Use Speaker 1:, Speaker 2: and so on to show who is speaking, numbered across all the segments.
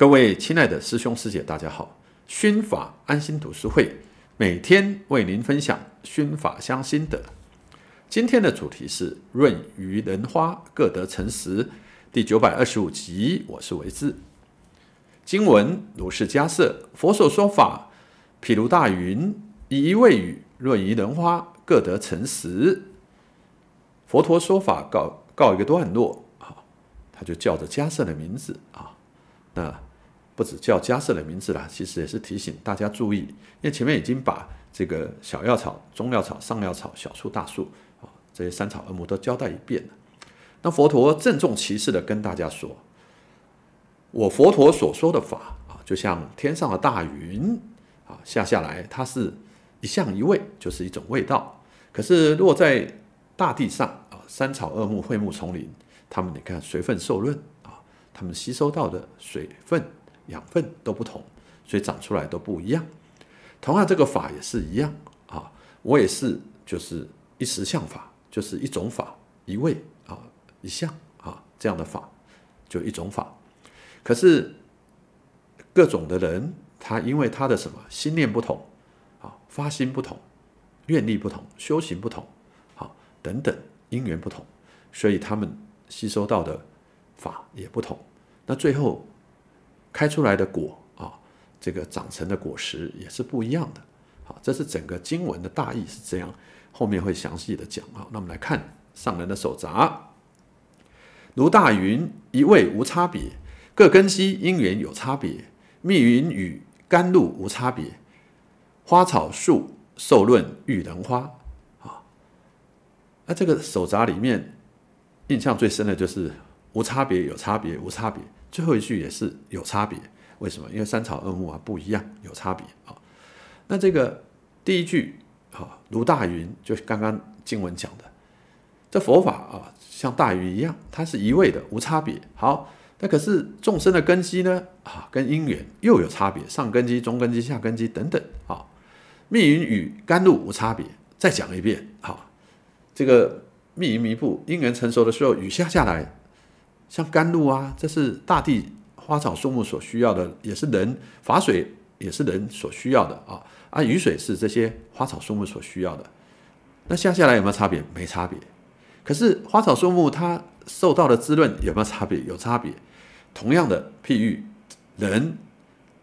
Speaker 1: 各位亲爱的师兄师姐，大家好！熏法安心读书会每天为您分享熏法相心得。今天的主题是“润于人花各得诚实”，第九百二十五集。我是维智。经文如是加设，佛所说法，譬如大云以一味雨，润于人花各得诚实。佛陀说法告告一个段落啊，他就叫着加设的名字啊，那。不止叫加舍的名字啦，其实也是提醒大家注意，因为前面已经把这个小药草、中药草、上药草、小树、大树啊，这些三草二木都交代一遍了。那佛陀郑重其事的跟大家说，我佛陀所说的法啊，就像天上的大云啊下下来，它是一象一味，就是一种味道。可是落在大地上啊，三草二木、灌木丛林，它们你看随分受润啊，它们吸收到的水分。养分都不同，所以长出来都不一样。同样，这个法也是一样啊。我也是，就是一时相法，就是一种法，一位啊，一项啊这样的法，就一种法。可是各种的人，他因为他的什么心念不同啊，发心不同，愿力不同，修行不同，啊，等等因缘不同，所以他们吸收到的法也不同。那最后。开出来的果啊，这个长成的果实也是不一样的。好，这是整个经文的大意是这样，后面会详细的讲。啊。那我们来看上人的手札，如大云一味无差别，各根系因缘有差别，密云与甘露无差别，花草树受论玉人花。啊，那这个手札里面印象最深的就是无差别、有差别、无差别。最后一句也是有差别，为什么？因为三草二木啊不一样，有差别啊。那这个第一句啊，如大云，就刚刚经文讲的，这佛法啊像大云一样，它是一味的无差别。好，那可是众生的根基呢啊，跟因缘又有差别，上根基、中根基、下根基等等啊。密云与甘露无差别。再讲一遍啊，这个密云弥布，因缘成熟的时候，雨下下来。像甘露啊，这是大地花草树木所需要的，也是人法水，也是人所需要的啊。啊，雨水是这些花草树木所需要的。那下下来有没有差别？没差别。可是花草树木它受到的滋润有没有差别？有差别。同样的譬喻，人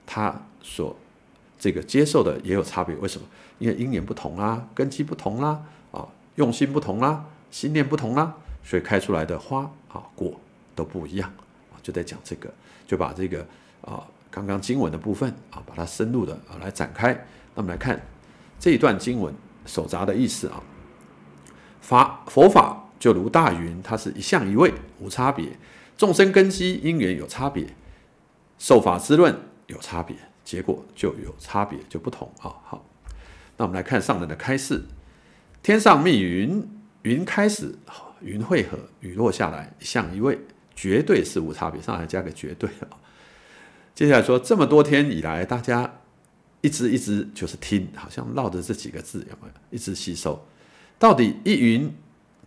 Speaker 1: 他所这个接受的也有差别。为什么？因为因缘不同啦，根基不同啦，啊，用心不同啦，心念不同啦，所以开出来的花啊果。都不一样啊，就在讲这个，就把这个啊刚刚经文的部分啊，把它深入的啊来展开。那我们来看这一段经文手杂的意思啊，法佛法就如大云，它是一向一位无差别，众生根基因缘有差别，受法滋润有差别，结果就有差别就不同啊。好，那我们来看上人的开示：天上密云，云开始，云汇合，雨落下来，像一位。绝对是无差别，上来加个绝对啊。接下来说这么多天以来，大家一直一直就是听，好像绕着这几个字有没有？一直吸收，到底一云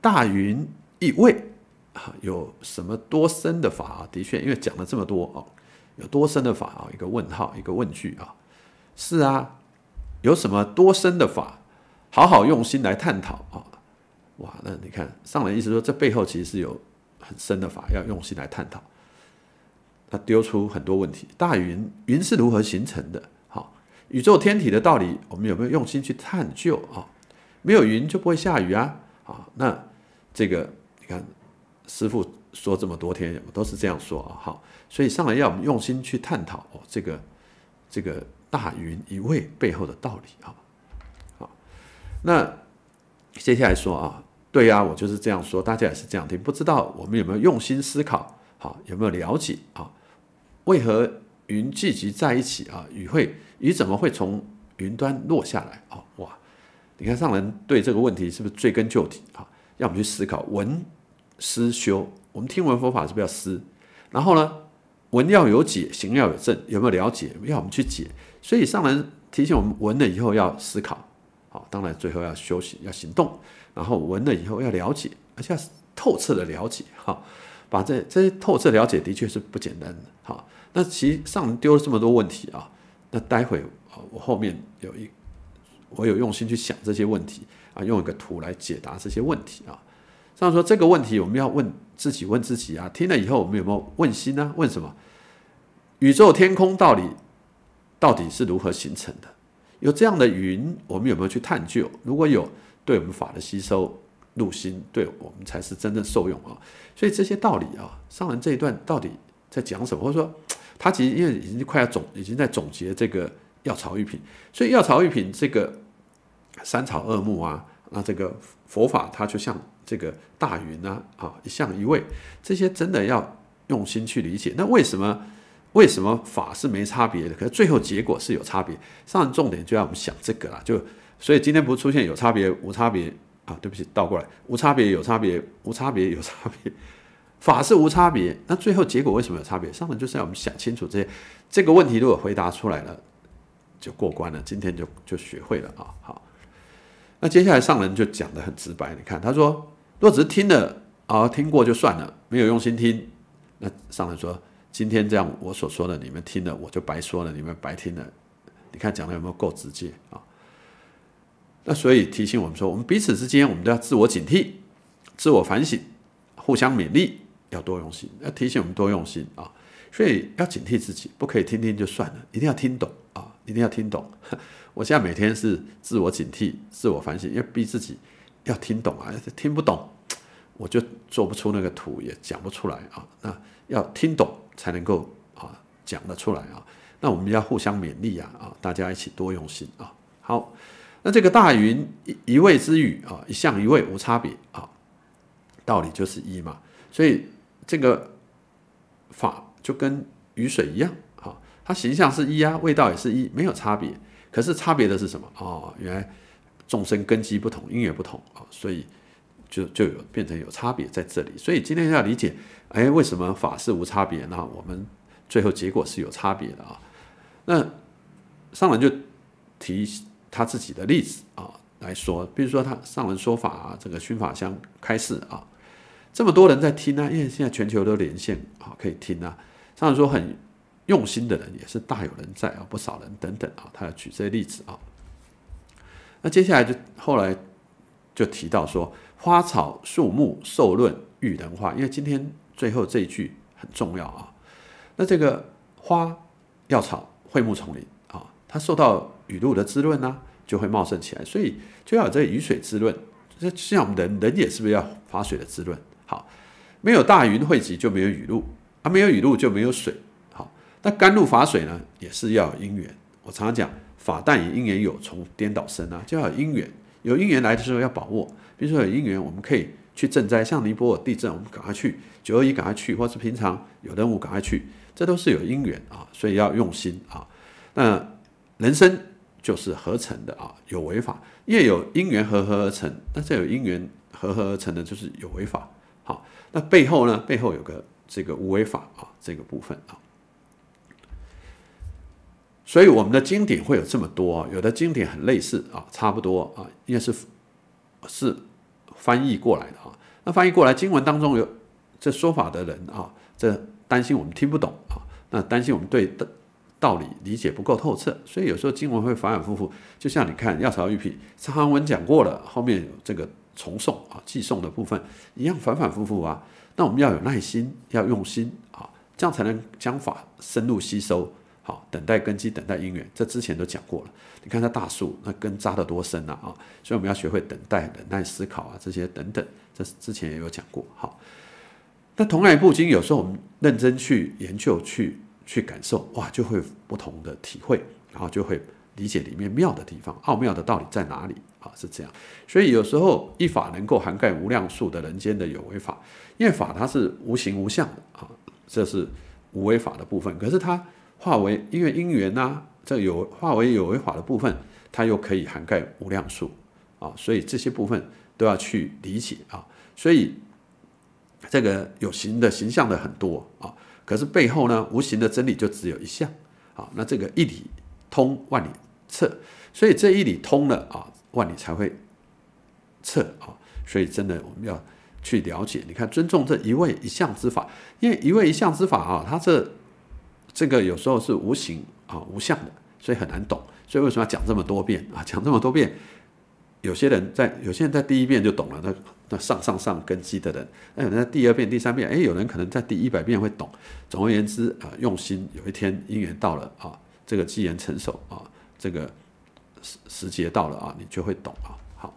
Speaker 1: 大云一位啊，有什么多深的法啊？的确，因为讲了这么多哦，有多深的法啊？一个问号，一个问句啊。是啊，有什么多深的法？好好用心来探讨啊。哇，那你看，上来意思说这背后其实是有。很深的法要用心来探讨，它丢出很多问题：大云云是如何形成的？好，宇宙天体的道理，我们有没有用心去探究？啊，没有云就不会下雨啊！啊，那这个你看，师傅说这么多天，我都是这样说啊！好，所以上来要我们用心去探讨哦，这个这个大云一位背后的道理啊！好，那接下来说啊。对呀，我就是这样说，大家也是这样听，不知道我们有没有用心思考，好，有没有了解啊？为何云聚集在一起啊？雨会雨怎么会从云端落下来啊？哇，你看上人对这个问题是不是追根究底啊？要我们去思考，闻思修，我们听闻佛法是不是要思？然后呢，闻要有解，行要有证，有没有了解？要我们去解，所以上人提醒我们，闻了以后要思考，好，当然最后要修行，要行动。然后闻了以后要了解，而且要透彻的了解哈，把这这些透彻了解的确是不简单的哈。那其实上丢了这么多问题啊，那待会啊、我后面有一，我有用心去想这些问题啊，用一个图来解答这些问题啊。上说这个问题我们要问自己问自己啊，听了以后我们有没有问心呢？问什么？宇宙天空到底到底是如何形成的？有这样的云，我们有没有去探究？如果有？对我们法的吸收入心，对我们才是真正受用啊！所以这些道理啊，上文这一段到底在讲什么？或者说，他实因为已经快要总，已经在总结这个药草玉品，所以药草玉品这个三草二木啊，那这个佛法它就像这个大云啊啊，一像一位，这些真的要用心去理解。那为什么为什么法是没差别的？可是最后结果是有差别。上重点就要我们想这个啦，就。所以今天不出现有差别无差别啊？对不起，倒过来无差别有差别无差别有差别，法是无差别，那最后结果为什么有差别？上人就是要我们想清楚这些这个问题。如果回答出来了，就过关了，今天就就学会了啊！好，那接下来上人就讲的很直白，你看他说，如果只是听了啊，听过就算了，没有用心听，那上人说今天这样我所说的你们听了，我就白说了，你们白听了。你看讲的有没有够直接啊？那所以提醒我们说，我们彼此之间，我们都要自我警惕、自我反省、互相勉励，要多用心。要提醒我们多用心啊！所以要警惕自己，不可以听听就算了，一定要听懂啊！一定要听懂。我现在每天是自我警惕、自我反省，要逼自己要听懂啊！听不懂，我就做不出那个图，也讲不出来啊。那要听懂才能够啊讲得出来啊。那我们要互相勉励啊，啊，大家一起多用心啊！好。那这个大云一一位之语啊，一相一位无差别啊，道理就是一嘛，所以这个法就跟雨水一样啊，它形象是一啊，味道也是一，没有差别。可是差别的是什么哦，原来众生根基不同，因缘不同啊，所以就就有变成有差别在这里。所以今天要理解，哎，为什么法是无差别？那我们最后结果是有差别的啊。那上来就提。他自己的例子啊来说，比如说他上文说法啊，这个熏法香开示啊，这么多人在听啊，因为现在全球都连线啊，可以听啊。上文说很用心的人也是大有人在啊，不少人等等啊，他要举这些例子啊。那接下来就后来就提到说，花草树木受论育人化，因为今天最后这一句很重要啊。那这个花、药草、卉木丛林啊，它受到。雨露的滋润呢，就会茂盛起来，所以就要有这雨水滋润。这像我们人，人也是不是要法水的滋润？好，没有大云汇集就没有雨露，啊，没有雨露就没有水。好，那甘露法水呢，也是要有因缘。我常常讲，法与因缘有从颠倒生啊，就要有因缘。有因缘来的时候要把握。比如说有因缘，我们可以去赈灾，像尼泊尔地震，我们赶快去；九二一赶快去，或是平常有任务赶快去，这都是有因缘啊，所以要用心啊。那人生。就是合成的啊，有为法，业有因缘合合而成，那这有因缘合合而成的，就是有为法。好，那背后呢？背后有个这个无为法啊，这个部分啊。所以我们的经典会有这么多啊，有的经典很类似啊，差不多啊，应该是是翻译过来的啊。那翻译过来经文当中有这说法的人啊，这担心我们听不懂啊，那担心我们对的。道理理解不够透彻，所以有时候经文会反反复复，就像你看《药草玉品》行文讲过了，后面有这个重诵啊、寄诵的部分一样，反反复复啊。那我们要有耐心，要用心啊，这样才能将法深入吸收。好，等待根基，等待因缘，这之前都讲过了。你看它大树，那根扎得多深啊！啊，所以我们要学会等待、忍耐、思考啊，这些等等，这之前也有讲过。好，那同一布经有时候我们认真去研究去。去感受哇，就会不同的体会，然后就会理解里面妙的地方，奥妙的道理在哪里啊？是这样，所以有时候一法能够涵盖无量数的人间的有为法，因为法它是无形无相的啊，这是无为法的部分。可是它化为因为因缘呐，这有化为有为法的部分，它又可以涵盖无量数啊，所以这些部分都要去理解啊。所以这个有形的形象的很多啊。可是背后呢，无形的真理就只有一项，啊，那这个一理通万里彻，所以这一理通了啊，万里才会彻啊，所以真的我们要去了解。你看，尊重这一位一项之法，因为一位一项之法啊，它这这个有时候是无形啊、无相的，所以很难懂。所以为什么要讲这么多遍啊？讲这么多遍，有些人在有些人在第一遍就懂了。那那上上上根基的人，哎，那第二遍、第三遍，哎，有人可能在第一百遍会懂。总而言之啊，用心，有一天因缘到了啊，这个机缘成熟啊，这个时时节到了啊，你就会懂啊。好，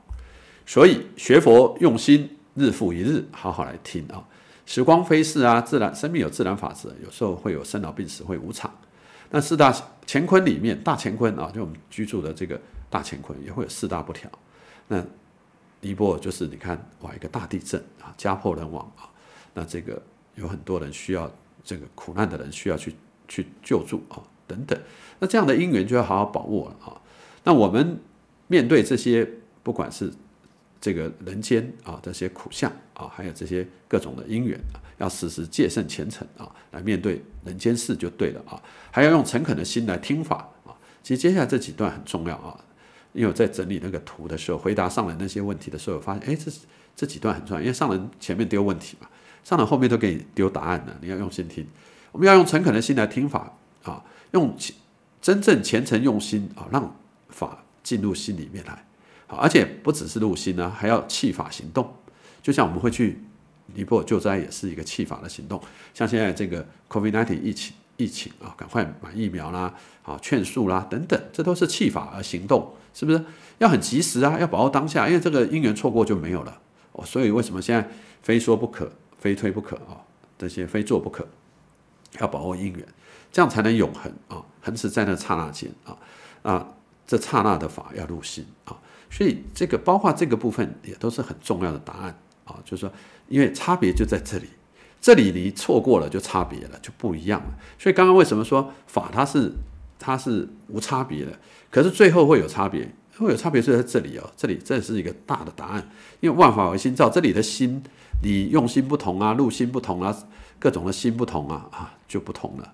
Speaker 1: 所以学佛用心，日复一日，好好来听啊。时光飞逝啊，自然生命有自然法则，有时候会有生老病死，会无常。那四大乾坤里面，大乾坤啊，就我们居住的这个大乾坤也会有四大不调。那尼泊尔就是你看，哇，一个大地震啊，家破人亡啊，那这个有很多人需要，这个苦难的人需要去去救助啊，等等，那这样的因缘就要好好把握了啊。那我们面对这些，不管是这个人间啊，这些苦相啊，还有这些各种的因缘，啊，要时时戒慎虔诚啊，来面对人间事就对了啊，还要用诚恳的心来听法啊。其实接下来这几段很重要啊。因为我在整理那个图的时候，回答上人那些问题的时候，我发现，哎，这这几段很重要。因为上人前面丢问题嘛，上人后面都给你丢答案了，你要用心听。我们要用诚恳的心来听法啊，用真正虔诚用心啊，让法进入心里面来。好，而且不只是入心呢，还要弃法行动。就像我们会去尼泊尔救灾，也是一个弃法的行动。像现在这个 COVID-19 疫情。疫情啊，赶快买疫苗啦！啊，劝速啦，等等，这都是气法而行动，是不是？要很及时啊，要把握当下，因为这个因缘错过就没有了。哦，所以为什么现在非说不可，非推不可啊？这些非做不可，要把握因缘，这样才能永恒啊！恒持在那刹那间啊啊，这刹那的法要入心啊，所以这个包括这个部分也都是很重要的答案啊，就是说，因为差别就在这里。这里你错过了就差别了，就不一样了。所以刚刚为什么说法它是它是无差别的，可是最后会有差别，会有差别是在这里哦。这里这是一个大的答案，因为万法唯心造，这里的心你用心不同啊，入心不同啊，各种的心不同啊，啊就不同了，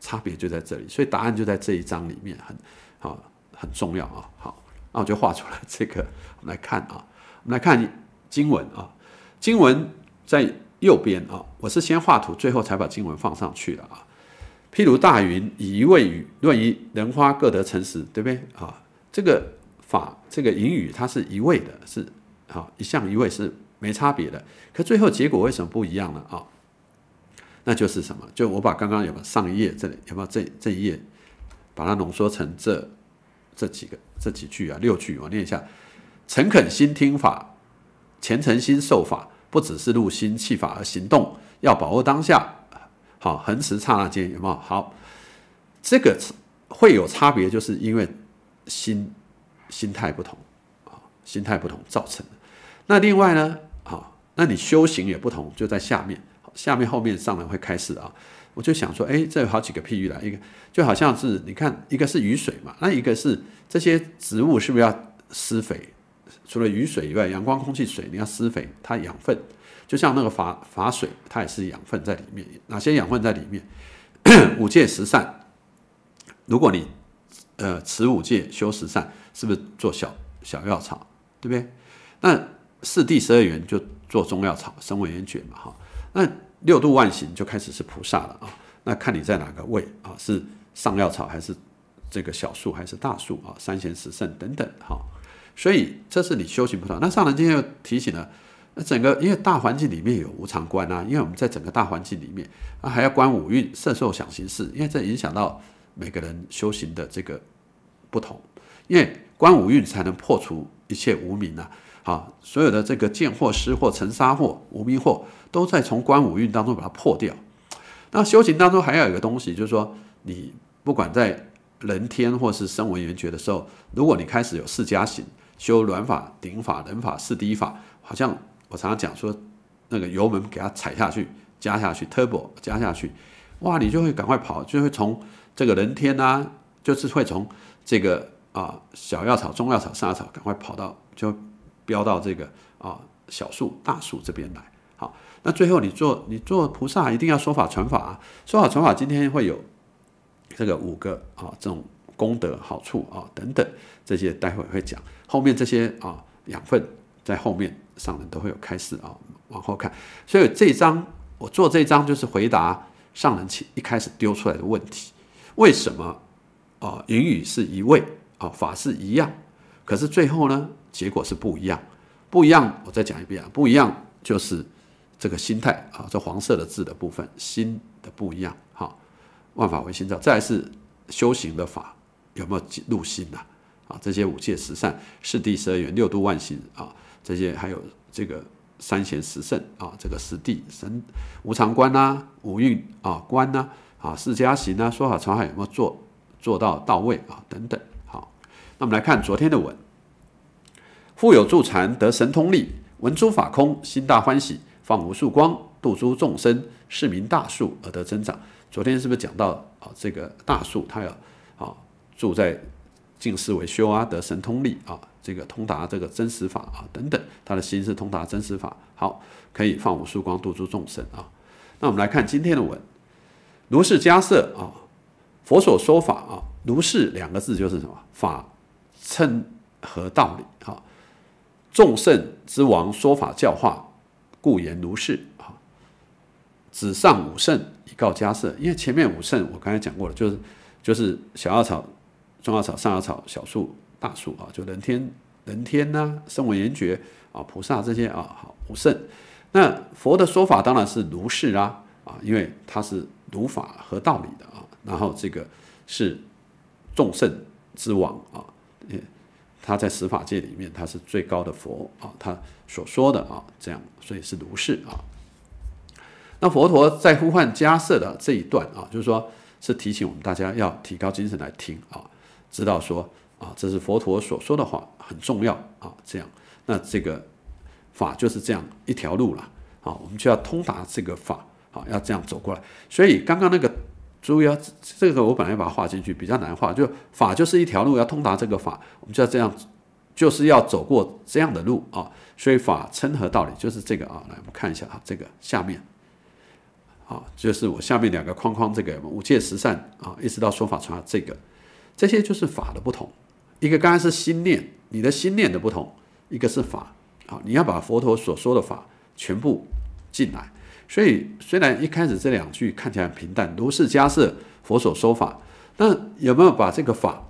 Speaker 1: 差别就在这里。所以答案就在这一章里面，很，好很重要啊。好，那我就画出来这个，我们来看啊，我们来看经文啊，经文在。右边啊，我是先画图，最后才把经文放上去的啊。譬如大云以一位语论于人花各得诚实，对不对啊？这个法，这个引语，它是一位的，是啊，一向一位是没差别的。可最后结果为什么不一样呢？啊，那就是什么？就我把刚刚有没有上一页这里有没有这这一页，把它浓缩成这这几个这几句啊，六句，我念一下：诚恳心听法，虔诚心受法。不只是入心气法而行动，要把握当下，好，恒持刹那间有没有好？这个会有差别，就是因为心心态不同啊，心态不同造成的。那另外呢，好，那你修行也不同，就在下面，下面后面上来会开始啊。我就想说，哎，这有好几个譬喻了，一个就好像是你看，一个是雨水嘛，那一个是这些植物是不是要施肥？除了雨水以外，阳光、空气、水，你要施肥，它养分就像那个法法水，它也是养分在里面。哪些养分在里面？五戒十善。如果你呃持五戒修十善，是不是做小小药草？对不对？那四地十二元就做中药草，生为圆觉嘛哈。那六度万行就开始是菩萨了啊。那看你在哪个位啊？是上药草还是这个小树还是大树啊？三贤十圣等等哈。所以这是你修行不同。那上人今天又提醒了，那整个因为大环境里面有无常观啊，因为我们在整个大环境里面啊，还要观五蕴、受、想、行、识，因为这影响到每个人修行的这个不同。因为观五蕴才能破除一切无明啊，啊，所有的这个见惑、失惑、尘沙惑、无明惑，都在从观五蕴当中把它破掉。那修行当中还要有一个东西，就是说你不管在人天或是生、闻、缘觉的时候，如果你开始有四加行。修软法、顶法、人法、四 D 法，好像我常常讲说，那个油门给它踩下去、加下去、turbo 加下去，哇，你就会赶快跑，就会从这个人天啊，就是会从这个啊小药草、中药草、上药草赶快跑到就飙到这个啊小树、大树这边来。好，那最后你做你做菩萨一定要说法传法啊，说法传法，今天会有这个五个啊这种。功德好处啊等等，这些待会会讲。后面这些啊养分在后面上人都会有开始啊往后看。所以这章我做这章就是回答上人起一开始丢出来的问题：为什么啊云雨是一位啊法是一样，可是最后呢结果是不一样？不一样，我再讲一遍啊不一样就是这个心态啊，这黄色的字的部分心的不一样。好，万法唯心造，再来是修行的法。有没有入心呐？啊，这些五戒十善、四谛十二缘、六度万行啊，这些还有这个三贤十圣啊，这个十地、神无常观呐、五蕴啊观呐、啊四迦行呐、说法传海有没有做做到到位啊？等等，好，那我们来看昨天的文，复有助禅得神通力，闻诸法空心大欢喜，放无数光度诸众生，是名大树而得增长。昨天是不是讲到啊？这个大树它要。住在近视为修阿德神通力啊，这个通达这个真实法啊等等，他的心是通达真实法，好，可以放五束光度诸众生啊。那我们来看今天的文，如是迦设啊，佛所说法啊，如是两个字就是什么法称何道理啊？众圣之王说法教化，故言如是啊。子上五圣以告迦设，因为前面五圣我刚才讲过了，就是就是小药草。中药草、上药草、小树、大树啊，就人天、人天呐、圣文言觉啊、菩萨这些啊，好五圣。那佛的说法当然是如是啊啊，因为它是如法合道理的啊。然后这个是众圣之王啊，他在十法界里面他是最高的佛啊，他所说的啊，这样所以是如是啊。那佛陀在呼唤加舍的这一段啊，就是说是提醒我们大家要提高精神来听啊。知道说啊，这是佛陀所说的话，很重要啊。这样，那这个法就是这样一条路了啊。我们就要通达这个法啊，要这样走过来。所以刚刚那个注意啊，这个我本来要把画进去，比较难画。就法就是一条路，要通达这个法，我们就要这样，就是要走过这样的路啊。所以法称何道理，就是这个啊。来，我们看一下啊，这个下面啊，就是我下面两个框框，这个五戒十善啊，一直到说法传这个。这些就是法的不同，一个刚刚是心念，你的心念的不同，一个是法啊，你要把佛陀所说的法全部进来。所以虽然一开始这两句看起来很平淡，如是加设佛所说法，那有没有把这个法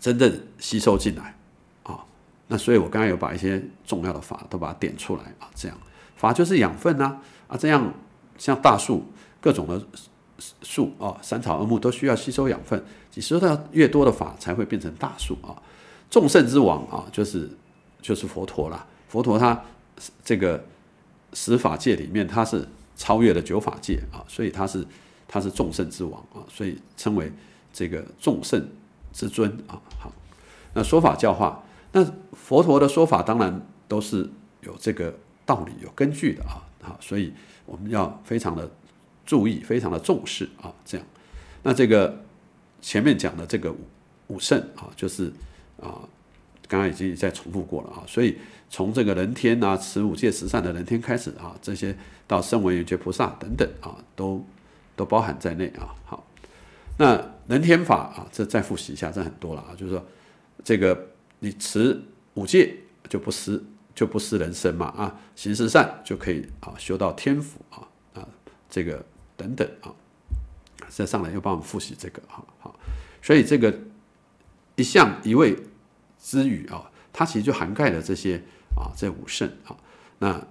Speaker 1: 真正吸收进来啊？那所以我刚刚有把一些重要的法都把它点出来啊，这样法就是养分呐啊，这样像大树各种的。树啊，三草二木都需要吸收养分，吸收到越多的法，才会变成大树啊。众圣之王啊，就是就是佛陀了。佛陀他这个十法界里面，他是超越了九法界啊，所以他是他是众圣之王啊，所以称为这个众圣之尊啊。好，那说法教化，那佛陀的说法当然都是有这个道理、有根据的啊好，所以我们要非常的。注意，非常的重视啊，这样，那这个前面讲的这个五五圣啊，就是啊，刚刚已经在重复过了啊，所以从这个人天啊持五戒十善的人天开始啊，这些到圣文圆觉菩萨等等啊，都都包含在内啊。好，那人天法啊，这再复习一下，这很多了啊，就是说这个你持五戒就不失就不失人身嘛啊，行十善就可以啊修到天福啊啊这个。等等啊，再上来又帮我们复习这个哈好，所以这个一向一味之语啊，它其实就涵盖了这些啊这五圣啊。那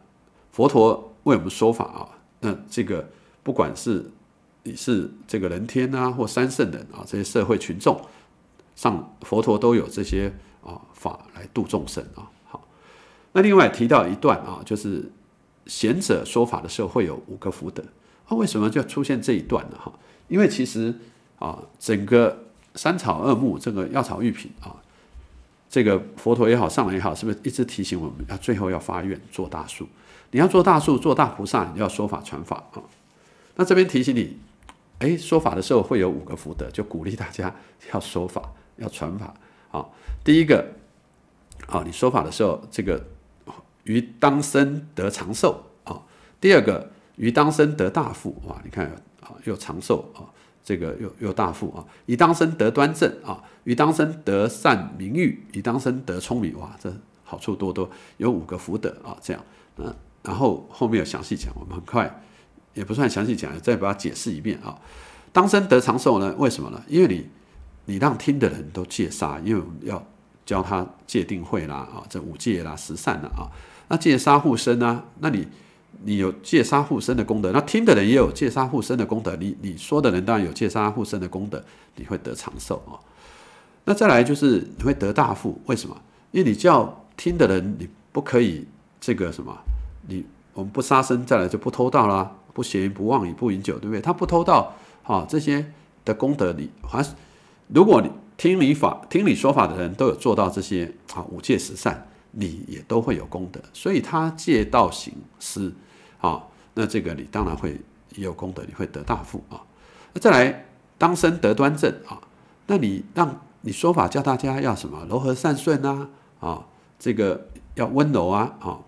Speaker 1: 佛陀为我们说法啊，那这个不管是你是这个人天啊或三圣人啊这些社会群众，上佛陀都有这些啊法来度众生啊好。那另外提到一段啊，就是贤者说法的时候会有五个福德。那为什么就出现这一段呢？哈，因为其实啊，整个三草二木这个药草玉品啊，这个佛陀也好，上人也好，是不是一直提醒我们要最后要发愿做大树？你要做大树，做大菩萨，你要说法传法啊。那这边提醒你，哎，说法的时候会有五个福德，就鼓励大家要说法要传法啊。第一个，啊，你说法的时候，这个于当生得长寿啊。第二个。于当生得大富啊！你看啊，又长寿啊，这个又又大富啊。于当生得端正啊，于当生得善名誉，于当生得聪明哇，这好处多多，有五个福德啊。这样，嗯，然后后面有详细讲，我们很快也不算详细讲，再把它解释一遍啊。当生得长寿呢，为什么呢？因为你你让听的人都戒杀，因为要教他戒定慧啦啊，这五戒啦、十善啦啊，那戒杀护身呢，那你。你有戒杀护身的功德，那听的人也有戒杀护身的功德。你你说的人当然有戒杀护身的功德，你会得长寿哦。那再来就是你会得大富，为什么？因为你叫听的人，你不可以这个什么，你我们不杀生，再来就不偷盗啦，不邪淫，不妄语，不饮酒，对不对？他不偷盗，好这些的功德，你还如果你听你法、听你说法的人都有做到这些啊，五戒十善，你也都会有功德。所以他戒道行是。啊，那这个你当然会也有功德，你会得大富啊。那再来，当身得端正啊，那你让你说法，教大家要什么柔和善顺呐啊，这个要温柔啊啊，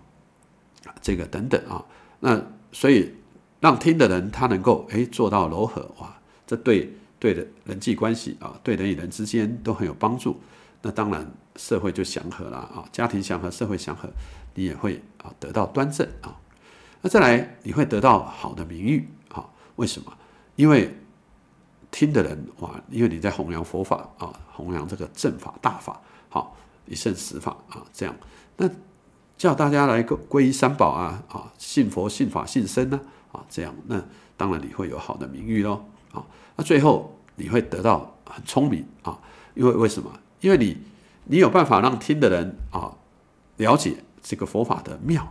Speaker 1: 这个等等啊。那所以让听的人他能够哎做到柔和哇，这对对的人际关系啊，对人与人之间都很有帮助。那当然社会就祥和了啊，家庭祥和，社会祥和，你也会啊得到端正啊。那再来，你会得到好的名誉啊？为什么？因为听的人哇，因为你在弘扬佛法啊，弘扬这个正法大法，好以圣十法啊，这样。那叫大家来皈依三宝啊，啊，信佛、信法、信僧呢，啊，这样。那当然你会有好的名誉喽，啊。那最后你会得到很聪明啊，因为为什么？因为你你有办法让听的人啊了解这个佛法的妙。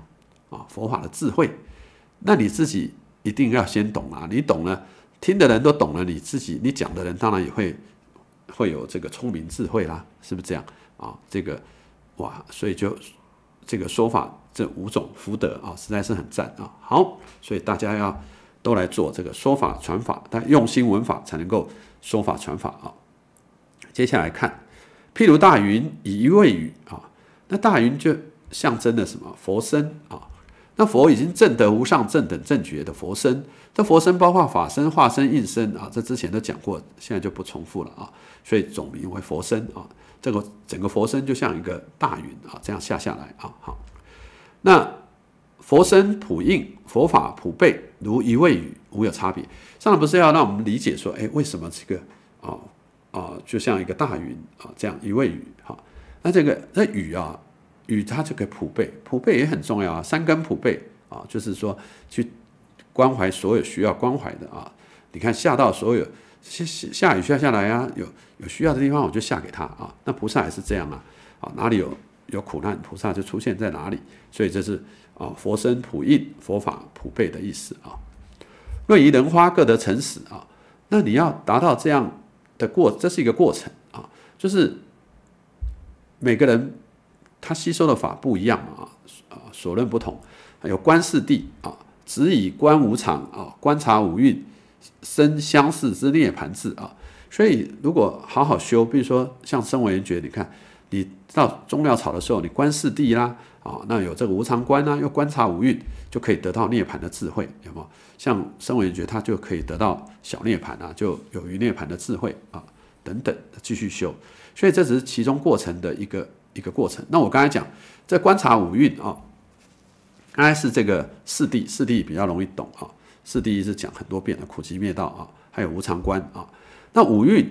Speaker 1: 啊，佛法的智慧，那你自己一定要先懂啊！你懂了，听的人都懂了，你自己你讲的人当然也会会有这个聪明智慧啦，是不是这样啊？这个哇，所以就这个说法，这五种福德啊，实在是很赞啊！好，所以大家要都来做这个说法传法，但用心闻法才能够说法传法啊。接下来看，譬如大云以一位语啊，那大云就象征了什么？佛身啊。那佛已经证得无上正等正觉的佛身，这佛身包括法身、化身、应身啊，这之前都讲过，现在就不重复了啊。所以总名为佛身啊，这个整个佛身就像一个大云啊，这样下下来啊。好，那佛身普应佛法普被，如一味语，无有差别。上不是要让我们理解说，哎，为什么这个啊啊，就像一个大云啊，这样一味语哈？那这个那雨啊？与他这个普被，普被也很重要啊。三根普被啊，就是说去关怀所有需要关怀的啊。你看下到所有下下雨下下来啊，有有需要的地方我就下给他啊。那菩萨也是这样啊，啊哪里有有苦难菩萨就出现在哪里，所以这是啊佛身普印，佛法普被的意思啊。论于人花各得成死啊，那你要达到这样的过，这是一个过程啊，就是每个人。他吸收的法不一样啊，啊，所论不同。还有观世谛啊，只以观无常啊，观察无蕴，生相似之涅盘智啊。所以如果好好修，比如说像生闻觉，你看你到中妙草的时候，你观世谛啦，啊，那有这个无常观呢，又观察无蕴，就可以得到涅盘的智慧，有没有？像生闻觉，他就可以得到小涅盘啊，就有余涅盘的智慧啊，等等，继续修。所以这只是其中过程的一个。一个过程。那我刚才讲，在观察五蕴啊，刚才是这个四谛，四谛比较容易懂啊。四谛是讲很多遍的苦集灭道啊，还有无常观啊。那五蕴，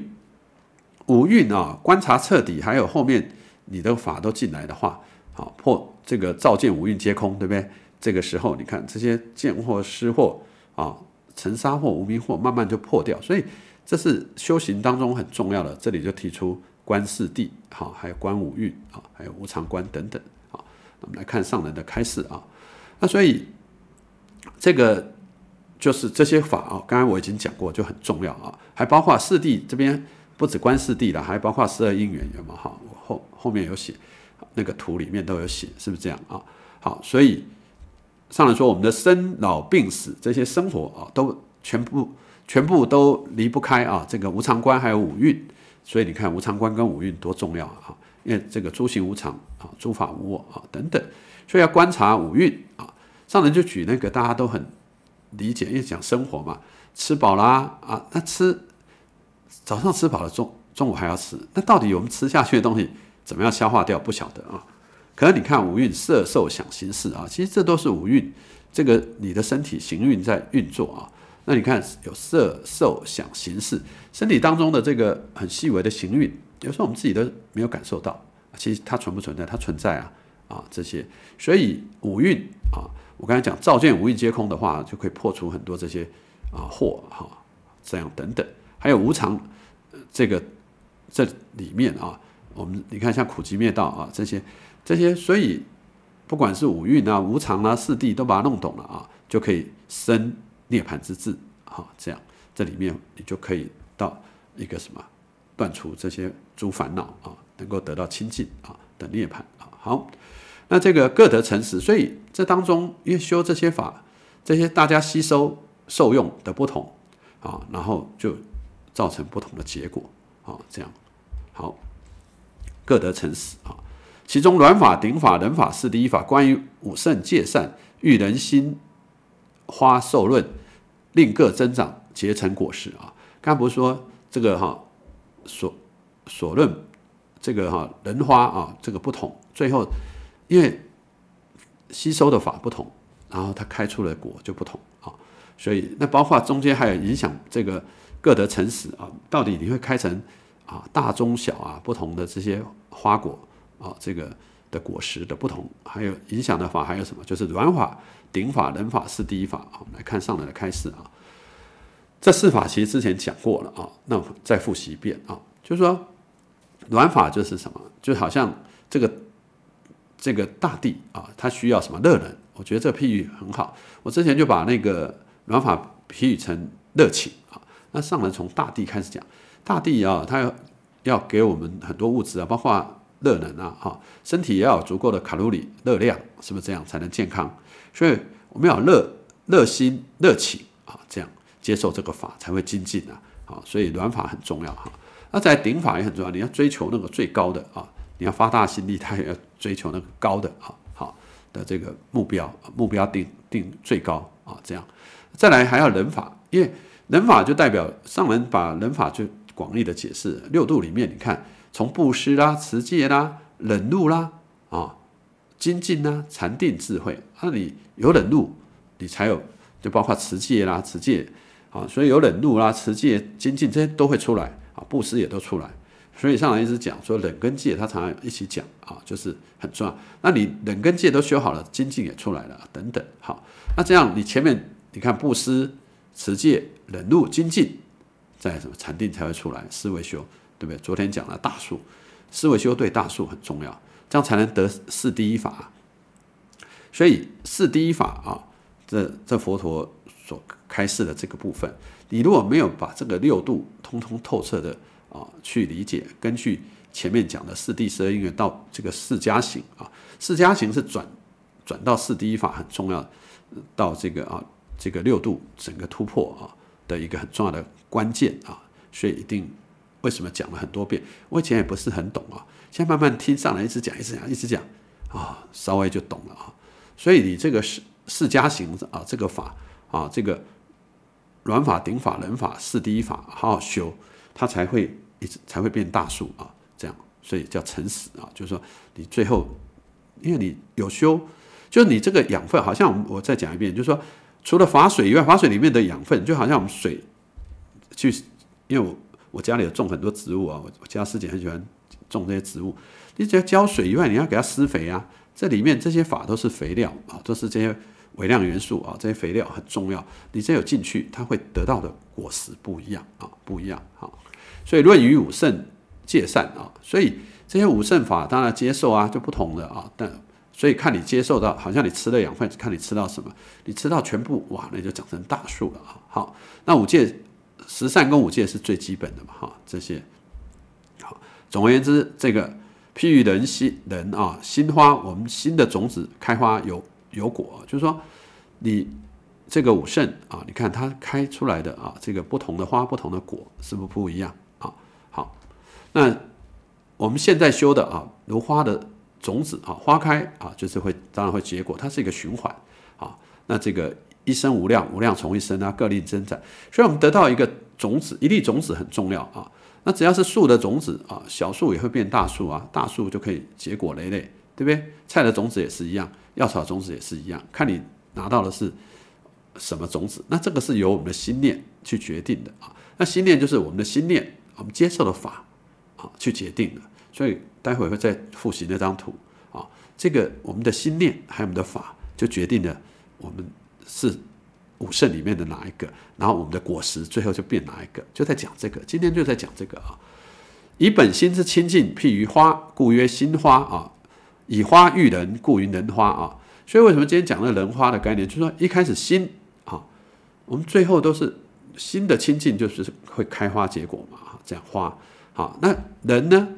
Speaker 1: 五蕴啊，观察彻底，还有后面你的法都进来的话，好破这个造见五蕴皆空，对不对？这个时候，你看这些见或失或啊、尘沙或无明或慢慢就破掉。所以这是修行当中很重要的，这里就提出。观四谛，哈，还有观五蕴，啊，还有无常观等等，啊，我们来看上人的开示啊。那所以这个就是这些法啊，刚刚我已经讲过，就很重要啊。还包括四谛这边不止观四谛了，还包括十二因缘嘛，哈，我后后面有写，那个图里面都有写，是不是这样啊？好，所以上来说我们的生老病死这些生活啊，都全部全部都离不开啊，这个无常观还有五蕴。所以你看无常观跟五蕴多重要啊，因为这个诸行无常啊，诸法无我啊等等，所以要观察五蕴啊。上人就举那个大家都很理解，因为讲生活嘛，吃饱啦啊，那吃早上吃饱了，中中午还要吃，那到底我们吃下去的东西怎么样消化掉不晓得啊？可能你看五蕴色、受、想、行、识啊，其实这都是五蕴，这个你的身体行运在运作啊。那你看有色、受、想、行、识。身体当中的这个很细微的行运，有时候我们自己都没有感受到，其实它存不存在？它存在啊，啊这些，所以五蕴啊，我刚才讲照见五蕴皆空的话，就可以破除很多这些啊惑哈，这样等等，还有无常这个这里面啊，我们你看像苦集灭道啊这些这些，所以不管是五蕴啊、无常啊、四谛都把它弄懂了啊，就可以生涅盘之智啊，这样这里面你就可以。到一个什么断除这些诸烦恼啊，能够得到清净啊的涅槃啊。好，那这个各得成实，所以这当中因修这些法，这些大家吸收受用的不同啊，然后就造成不同的结果啊。这样好，各得成实啊。其中软法、顶法、人法、四第一法，关于五圣戒善育人心花受论，令各增长结成果实啊。刚不是说这个哈，所所论这个哈人花啊，这个不同，最后因为吸收的法不同，然后它开出的果就不同啊，所以那包括中间还有影响这个各得成实啊，到底你会开成啊大中小啊不同的这些花果啊，这个的果实的不同，还有影响的法还有什么，就是软法顶法人法是第一法啊，来看上来的开示啊。这四法其实之前讲过了啊，那我再复习一遍啊，就是说暖法就是什么，就好像这个这个大地啊，它需要什么热能？我觉得这个譬喻很好，我之前就把那个暖法比喻成热情啊。那上来从大地开始讲，大地啊，它要要给我们很多物质啊，包括热能啊，哈，身体要有足够的卡路里热量，是不是这样才能健康？所以我们要热热心热情啊，这样。接受这个法才会精进啊。好，所以软法很重要哈。那在顶法也很重要，你要追求那个最高的啊，你要发大心力，他也要追求那个高的啊，好，的这个目标目标定定最高啊，这样，再来还要忍法，因为忍法就代表上人把忍法就广义的解释，六度里面你看，从布施啦、持戒啦、忍怒啦啊，精进呐、禅定、智慧，那你有忍怒，你才有，就包括持戒啦、持戒。啊，所以有冷露啦、持戒、精进这些都会出来啊，布施也都出来，所以上来一直讲说冷跟戒，他常常一起讲啊，就是很重要。那你冷跟戒都修好了，精进也出来了，等等，好，那这样你前面你看布施、持戒、冷露、精进，在什么禅定才会出来？思维修，对不对？昨天讲了大数，思维修对大数很重要，这样才能得四第一法。所以四第一法啊，这这佛陀。所开示的这个部分，你如果没有把这个六度通通透彻的啊去理解，根据前面讲的四地十二音缘到这个四加行啊，四加行是转转到四第一法很重要的，到这个啊这个六度整个突破啊的一个很重要的关键啊，所以一定为什么讲了很多遍，我以前也不是很懂啊，现在慢慢听上来一直讲一直讲一直讲啊，稍微就懂了啊，所以你这个四四加行啊这个法。啊，这个软法、顶法人法四第一法，好好修，它才会一直才会变大树啊，这样，所以叫成死啊，就是说你最后，因为你有修，就你这个养分，好像我我再讲一遍，就是说除了法水以外，法水里面的养分，就好像我们水去，因为我我家里有种很多植物啊，我家师姐很喜欢种这些植物，你只要浇水以外，你要给它施肥啊，这里面这些法都是肥料啊，都是这些。微量元素啊，这些肥料很重要。你只有进去，它会得到的果实不一样啊，不一样啊。所以论语五圣戒善啊，所以这些五圣法当然接受啊，就不同的啊。但所以看你接受到，好像你吃的养分，看你吃到什么，你吃到全部，哇，那就长成大树了啊。好，那五戒十善跟五戒是最基本的嘛，哈，这些好。总而言之，这个譬喻人心，人啊，新花，我们新的种子开花有。有果，就是说，你这个五肾啊，你看它开出来的啊，这个不同的花、不同的果，是不是不一样啊？好，那我们现在修的啊，如花的种子啊，花开啊，就是会当然会结果，它是一个循环啊。那这个一生无量，无量从一生啊，各令增长。所以，我们得到一个种子，一粒种子很重要啊。那只要是树的种子啊，小树也会变大树啊，大树就可以结果累累，对不对？菜的种子也是一样。药草种子也是一样，看你拿到的是什么种子，那这个是由我们的心念去决定的啊。那心念就是我们的心念，我们接受的法啊去决定的。所以待会会再复习那张图啊，这个我们的心念还有我们的法，就决定了我们是五圣里面的哪一个，然后我们的果实最后就变哪一个，就在讲这个。今天就在讲这个啊。以本心之清净譬于花，故曰心花啊。以花喻人，故于人花啊。所以为什么今天讲了人花的概念，就是说一开始心啊，我们最后都是心的清净，就是会开花结果嘛啊，这样花好。那人呢，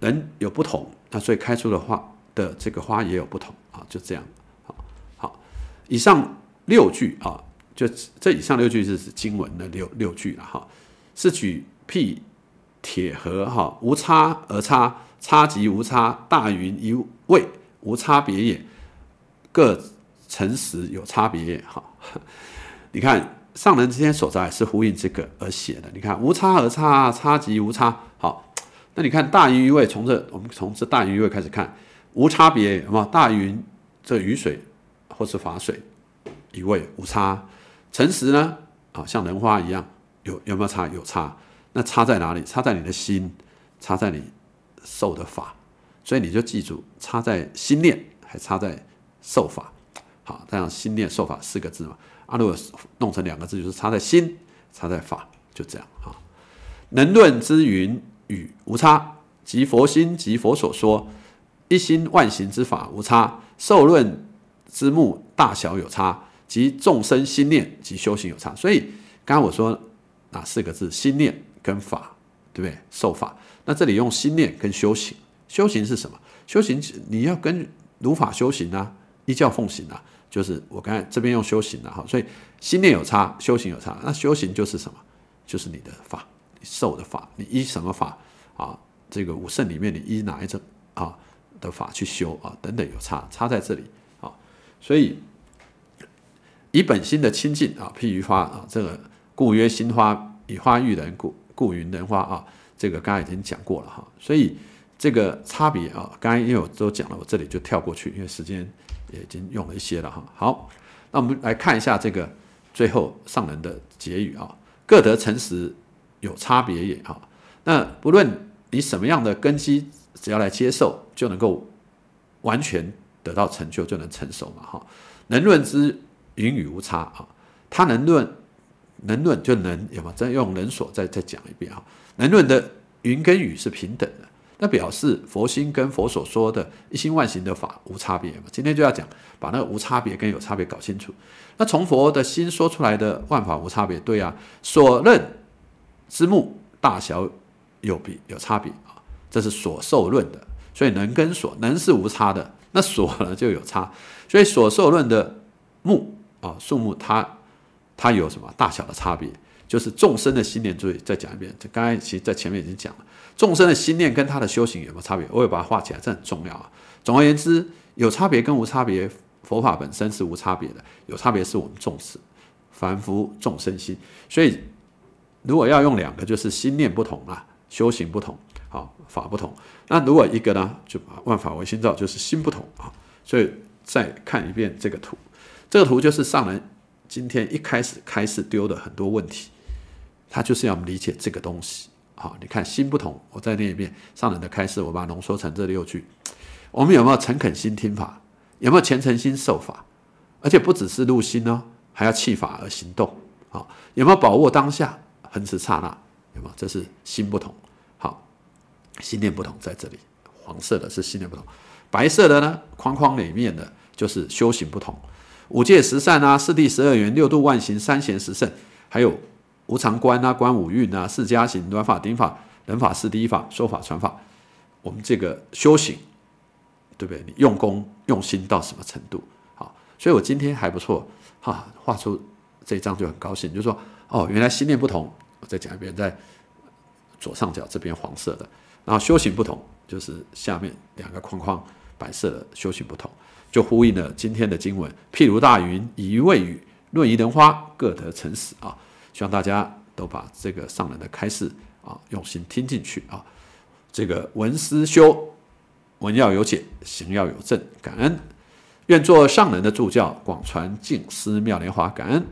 Speaker 1: 人有不同，那所以开出的花的这个花也有不同啊，就这样啊。好，以上六句啊，就这以上六句是指经文的六六句了哈。是举譬铁盒哈，无差而差，差即无差，大于一物。位无差别也，各诚实有差别也好。你看上人之间所在是呼应这个而写的。你看无差而差，差即无差。好，那你看大云一位，从这我们从这大云一位开始看，无差别什么？大云这雨水或是法水一位无差，诚实呢？啊，像人花一样有有没有差？有差，那差在哪里？差在你的心，差在你受的法。所以你就记住，差在心念，还差在受法，好，这样心念受法四个字嘛。啊，如果弄成两个字，就是差在心，差在法，就这样啊。能论之云与无差，即佛心即佛所说，一心万行之法无差。受论之目大小有差，即众生心念及修行有差。所以，刚刚我说哪四个字，心念跟法，对不对？受法。那这里用心念跟修行。修行是什么？修行你要跟如法修行啊，依教奉行啊，就是我刚才这边用修行了哈，所以心念有差，修行有差。那修行就是什么？就是你的法，你受的法，你依什么法啊？这个五圣里面你依哪一种啊的法去修啊？等等有差，差在这里啊。所以以本心的清净啊，譬如花啊，这个故曰心花，以花喻人，故故云人花啊。这个刚才已经讲过了哈，所以。这个差别啊，刚刚因为我都讲了，我这里就跳过去，因为时间也已经用了一些了哈。好，那我们来看一下这个最后上人的结语啊：各得诚实有差别也哈。那不论你什么样的根基，只要来接受，就能够完全得到成就，就能成熟嘛哈。能论之云雨无差啊，他能论能论就能有嘛，再用人所再再讲一遍啊，能论的云跟雨是平等的。那表示佛心跟佛所说的一心万行的法无差别嘛？今天就要讲把那个无差别跟有差别搞清楚。那从佛的心说出来的万法无差别，对啊。所认之目大小有比有差别啊，这是所受论的。所以能跟所能是无差的，那所呢就有差。所以所受论的目啊，数目它它有什么大小的差别？就是众生的心念，注意再讲一遍。这刚才其实在前面已经讲了，众生的心念跟他的修行有没有差别？我也把它画起来，这很重要啊。总而言之，有差别跟无差别，佛法本身是无差别的，有差别是我们重视凡夫众生心。所以，如果要用两个，就是心念不同啊，修行不同，好，法不同。那如果一个呢，就把万法唯心造，就是心不同啊。所以再看一遍这个图，这个图就是上人今天一开始开始丢的很多问题。他就是要我们理解这个东西，好，你看心不同，我再念一遍上人的开示，我把它浓缩成这六句。我们有没有诚恳心听法？有没有虔诚心受法？而且不只是入心哦，还要弃法而行动，好，有没有把握当下，恒持刹那？有没有？这是心不同，好，心念不同在这里。黄色的是心念不同，白色的呢，框框里面的就是修行不同。五戒十善啊，四谛十二缘，六度万行，三贤十圣，还有。无常观啊，观五蕴啊，四家行、短法、顶法、人法、四第一法、说法传法，我们这个修行，对不对？你用功用心到什么程度？好，所以我今天还不错哈，画出这一张就很高兴，就说哦，原来心念不同，我再讲一遍，在左上角这边黄色的，然后修行不同，就是下面两个框框白色的修行不同，就呼应了今天的经文：譬如大云以雨雨，论一人花各得成死啊。希望大家都把这个上人的开示啊用心听进去啊，这个文思修，文要有解，行要有证，感恩，愿做上人的助教，广传净思妙莲华，感恩。